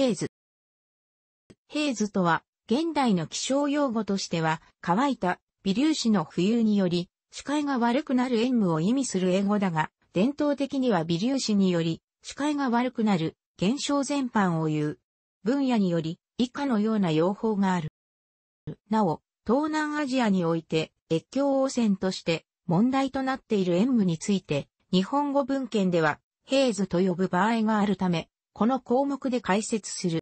ヘイズ。ヘイズとは、現代の気象用語としては、乾いた微粒子の浮遊により、視界が悪くなる縁霧を意味する英語だが、伝統的には微粒子により、視界が悪くなる現象全般を言う。分野により、以下のような用法がある。なお、東南アジアにおいて、越境汚染として問題となっている縁霧について、日本語文献では、ヘイズと呼ぶ場合があるため、この項目で解説する。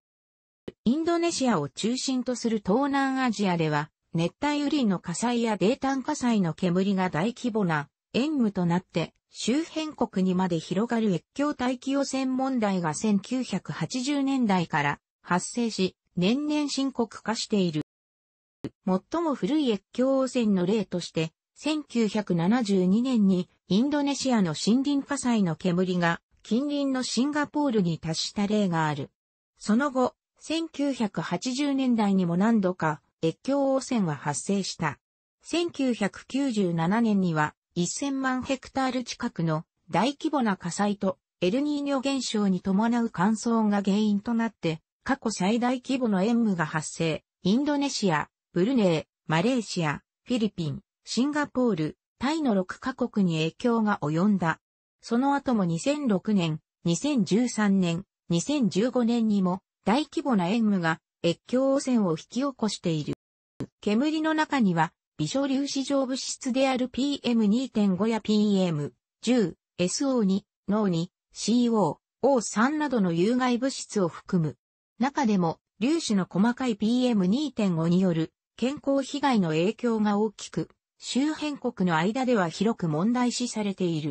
インドネシアを中心とする東南アジアでは、熱帯雨林の火災や泥炭火災の煙が大規模な煙霧となって、周辺国にまで広がる越境大気汚染問題が1980年代から発生し、年々深刻化している。最も古い越境汚染の例として、1972年にインドネシアの森林火災の煙が近隣のシンガポールに達した例がある。その後、1980年代にも何度か越境汚染は発生した。1997年には1000万ヘクタール近くの大規模な火災とエルニーニョ現象に伴う乾燥が原因となって過去最大規模の炎霧が発生。インドネシア、ブルネイ、マレーシア、フィリピン、シンガポール、タイの6カ国に影響が及んだ。その後も2006年、2013年、2015年にも大規模な煙霧が越境汚染を引き起こしている。煙の中には微小粒子状物質である PM2.5 や PM10、SO2、脳2 CO、O3 などの有害物質を含む。中でも粒子の細かい PM2.5 による健康被害の影響が大きく、周辺国の間では広く問題視されている。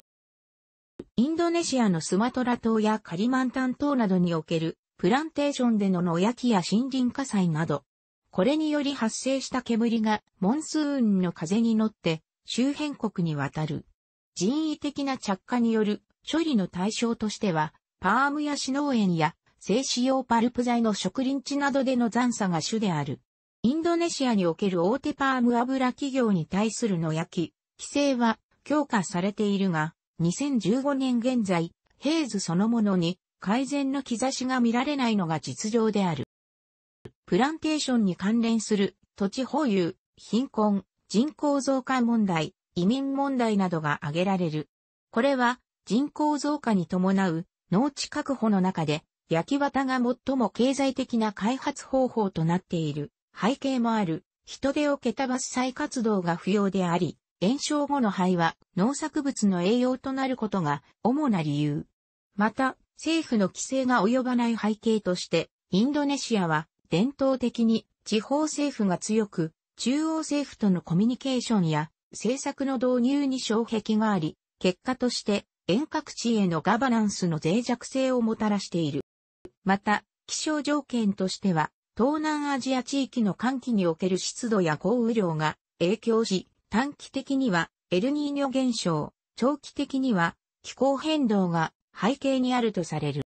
インドネシアのスマトラ島やカリマンタン島などにおけるプランテーションでの野焼きや森林火災など、これにより発生した煙がモンスーンの風に乗って周辺国に渡る。人為的な着火による処理の対象としては、パームやシ農園や静止用パルプ材の植林地などでの残差が主である。インドネシアにおける大手パーム油企業に対する野焼き、規制は強化されているが、2015年現在、ヘイズそのものに改善の兆しが見られないのが実情である。プランテーションに関連する土地保有、貧困、人口増加問題、移民問題などが挙げられる。これは人口増加に伴う農地確保の中で焼き綿が最も経済的な開発方法となっている背景もある人手を桁飛ばす再活動が不要であり、炎症後の肺は農作物の栄養となることが主な理由。また、政府の規制が及ばない背景として、インドネシアは伝統的に地方政府が強く、中央政府とのコミュニケーションや政策の導入に障壁があり、結果として遠隔地へのガバナンスの脆弱性をもたらしている。また、気象条件としては、東南アジア地域の寒気における湿度や降雨量が影響し、短期的にはエルニーニョ現象、長期的には気候変動が背景にあるとされる。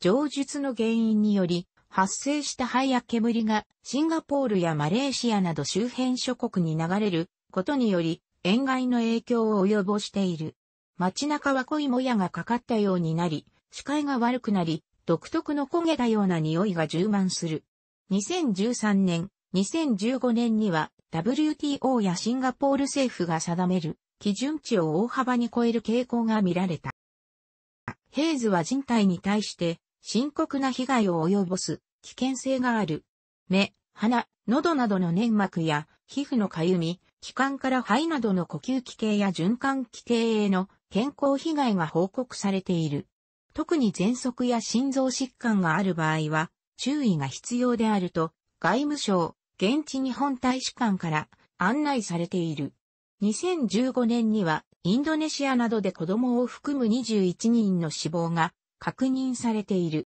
上述の原因により発生した灰や煙がシンガポールやマレーシアなど周辺諸国に流れることにより塩害の影響を及ぼしている。街中は濃いもやがかかったようになり、視界が悪くなり、独特の焦げたような匂いが充満する。2013年、2015年には WTO やシンガポール政府が定める基準値を大幅に超える傾向が見られた。ヘイズは人体に対して深刻な被害を及ぼす危険性がある。目、鼻、喉などの粘膜や皮膚のかゆみ、気管から肺などの呼吸器系や循環器系への健康被害が報告されている。特に喘息や心臓疾患がある場合は注意が必要であると外務省現地日本大使館から案内されている。2015年にはインドネシアなどで子供を含む21人の死亡が確認されている。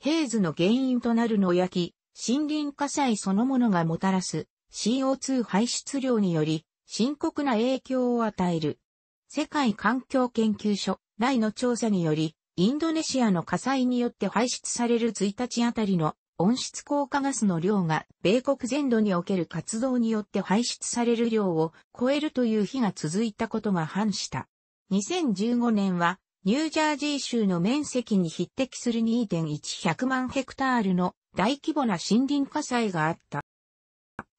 ヘイズの原因となる野焼き、森林火災そのものがもたらす CO2 排出量により深刻な影響を与える。世界環境研究所、内の調査により、インドネシアの火災によって排出される1日あたりの温室効果ガスの量が米国全土における活動によって排出される量を超えるという日が続いたことが反した。2015年はニュージャージー州の面積に匹敵する2.100万ヘクタールの大規模な森林火災があった。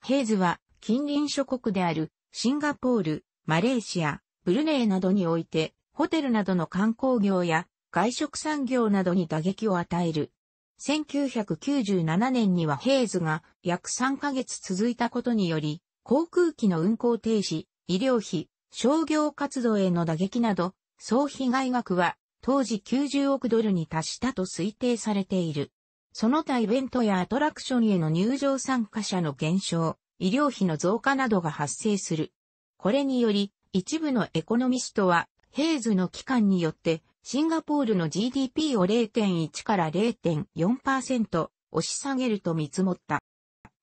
ヘイズは近隣諸国であるシンガポール、マレーシア、ブルネイなどにおいてホテルなどの観光業や外食産業などに打撃を与える1997年にはヘイズが約3ヶ月続いたことにより、航空機の運航停止、医療費、商業活動への打撃など、総被害額は当時90億ドルに達したと推定されている。その他イベントやアトラクションへの入場参加者の減少、医療費の増加などが発生する。これにより、一部のエコノミストは、ヘイズの期間によってシンガポールの GDP を0.1から0.4%押し下げると見積もった。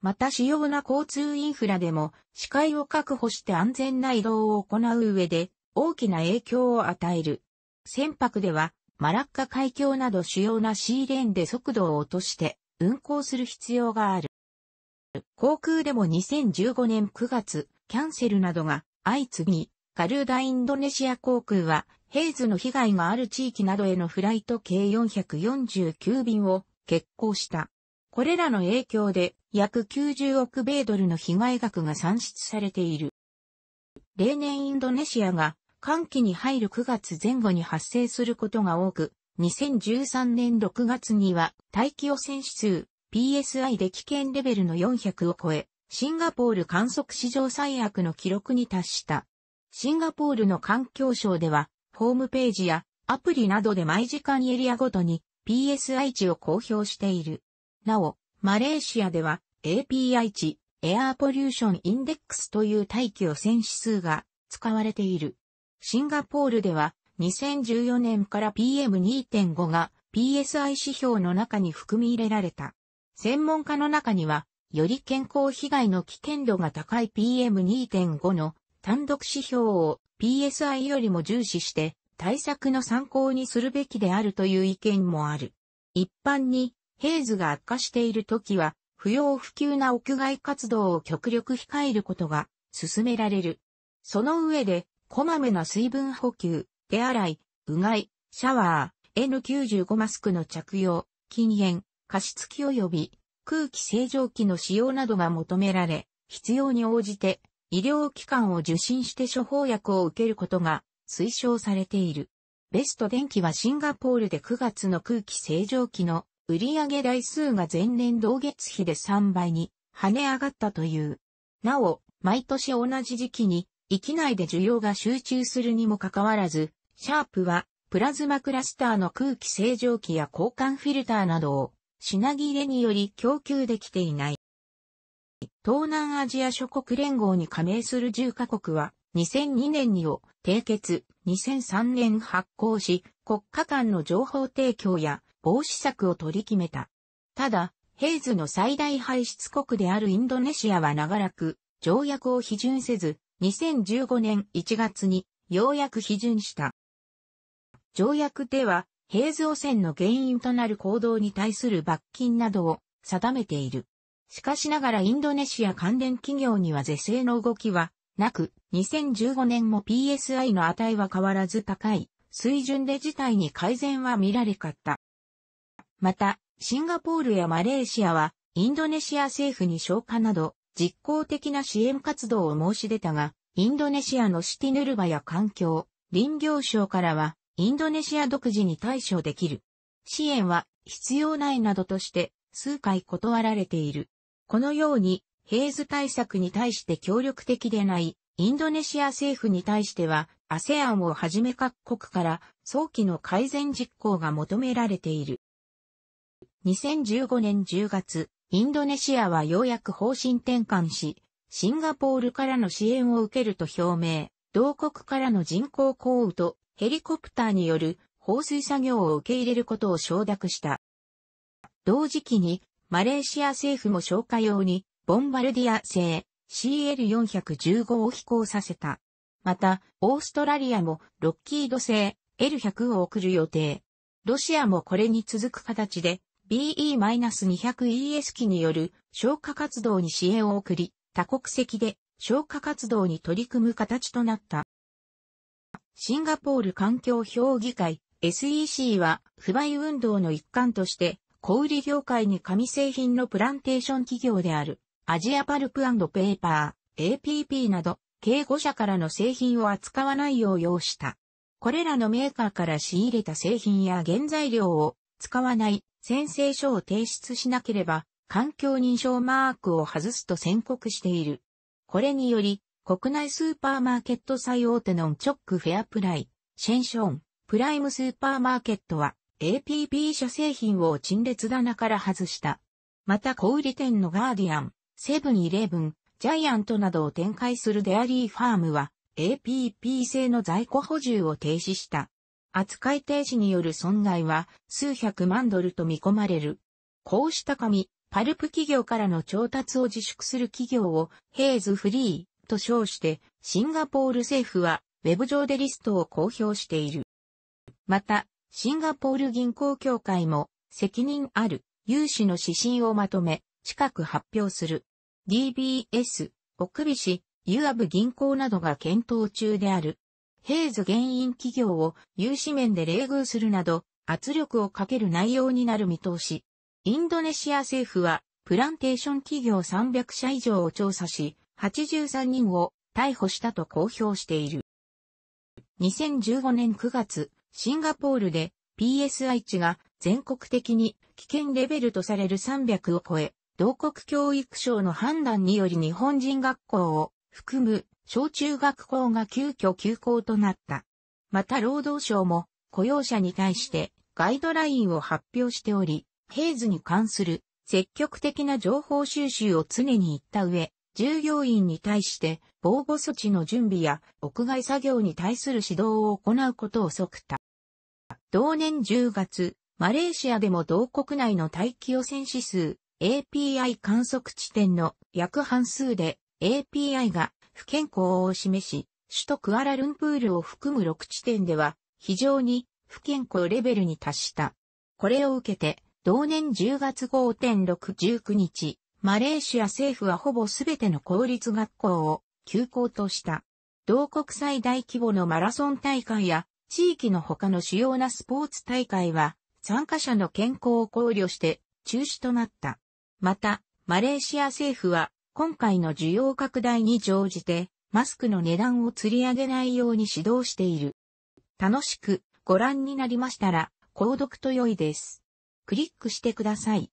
また主要な交通インフラでも視界を確保して安全な移動を行う上で大きな影響を与える。船舶ではマラッカ海峡など主要なシーレーンで速度を落として運航する必要がある。航空でも2015年9月、キャンセルなどが相次ぎ、カルーダインドネシア航空はヘイズの被害がある地域などへのフライト計449便を欠航した。これらの影響で約90億米ドルの被害額が算出されている。例年インドネシアが寒気に入る9月前後に発生することが多く、2013年6月には大気汚染指数 PSI で危険レベルの400を超え、シンガポール観測史上最悪の記録に達した。シンガポールの環境省ではホームページやアプリなどで毎時間エリアごとに PSI 値を公表している。なお、マレーシアでは API 値、エアーポリューションインデックスという大気汚染指数が使われている。シンガポールでは2014年から PM2.5 が PSI 指標の中に含み入れられた。専門家の中には、より健康被害の危険度が高い PM2.5 の単独指標を PSI よりも重視して対策の参考にするべきであるという意見もある。一般に、ヘイズが悪化している時は、不要不急な屋外活動を極力控えることが勧められる。その上で、こまめな水分補給、手洗い、うがい、シャワー、N95 マスクの着用、禁煙、加湿器及び空気清浄機の使用などが求められ、必要に応じて医療機関を受診して処方薬を受けることが推奨されている。ベスト電機はシンガポールで9月の空気清浄機の売上台数が前年同月比で3倍に跳ね上がったという。なお、毎年同じ時期に域内で需要が集中するにもかかわらず、シャープはプラズマクラスターの空気清浄機や交換フィルターなどを品切れにより供給できていない。東南アジア諸国連合に加盟する10カ国は、2002年にを締結、2003年発行し、国家間の情報提供や防止策を取り決めた。ただ、ヘイズの最大排出国であるインドネシアは長らく条約を批准せず、2015年1月にようやく批准した。条約では、ヘイズ汚染の原因となる行動に対する罰金などを定めている。しかしながらインドネシア関連企業には是正の動きはなく、2015年も PSI の値は変わらず高い水準で事態に改善は見られかった。また、シンガポールやマレーシアは、インドネシア政府に消化など、実効的な支援活動を申し出たが、インドネシアのシティヌルバや環境、林業省からは、インドネシア独自に対処できる。支援は必要ないなどとして、数回断られている。このように、ヘイズ対策に対して協力的でないインドネシア政府に対してはアセアンをはじめ各国から早期の改善実行が求められている。2015年10月、インドネシアはようやく方針転換し、シンガポールからの支援を受けると表明、同国からの人工降雨とヘリコプターによる放水作業を受け入れることを承諾した。同時期にマレーシア政府も消火用に、ボンバルディア製 CL415 を飛行させた。また、オーストラリアもロッキード製 L100 を送る予定。ロシアもこれに続く形で BE-200ES 機による消火活動に支援を送り、多国籍で消火活動に取り組む形となった。シンガポール環境評議会 SEC は不買運動の一環として小売業界に紙製品のプランテーション企業である、アジアパルプペーパー、APP など、計5社からの製品を扱わないよう要した。これらのメーカーから仕入れた製品や原材料を使わない宣誓書を提出しなければ環境認証マークを外すと宣告している。これにより国内スーパーマーケット最大手のチョックフェアプライ、シェンション、プライムスーパーマーケットは a p p 社製品を陳列棚から外した。また小売店のガーディアン、セブンイレブン、ジャイアントなどを展開するデアリーファームは APP 製の在庫補充を停止した。扱い停止による損害は数百万ドルと見込まれる。こうした紙、パルプ企業からの調達を自粛する企業をヘイズフリーと称してシンガポール政府はウェブ上でリストを公表している。また、シンガポール銀行協会も責任ある融資の指針をまとめ、近く発表する。DBS、奥菱、ユアブ銀行などが検討中である。ヘイズ原因企業を融資面で冷遇するなど圧力をかける内容になる見通し。インドネシア政府はプランテーション企業300社以上を調査し、83人を逮捕したと公表している。2015年9月、シンガポールで PSI 値が全国的に危険レベルとされる300を超え、同国教育省の判断により日本人学校を含む小中学校が急遽休校となった。また労働省も雇用者に対してガイドラインを発表しており、ヘイズに関する積極的な情報収集を常に言った上、従業員に対して防護措置の準備や屋外作業に対する指導を行うことを即た。同年10月、マレーシアでも同国内の大気汚染指数 API 観測地点の約半数で API が不健康を示し、首都クアラルンプールを含む6地点では非常に不健康レベルに達した。これを受けて、同年10月5.619日、マレーシア政府はほぼすべての公立学校を休校とした。同国最大規模のマラソン大会や地域の他の主要なスポーツ大会は、参加者の健康を考慮して中止となった。また、マレーシア政府は、今回の需要拡大に乗じて、マスクの値段を釣り上げないように指導している。楽しくご覧になりましたら、購読と良いです。クリックしてください。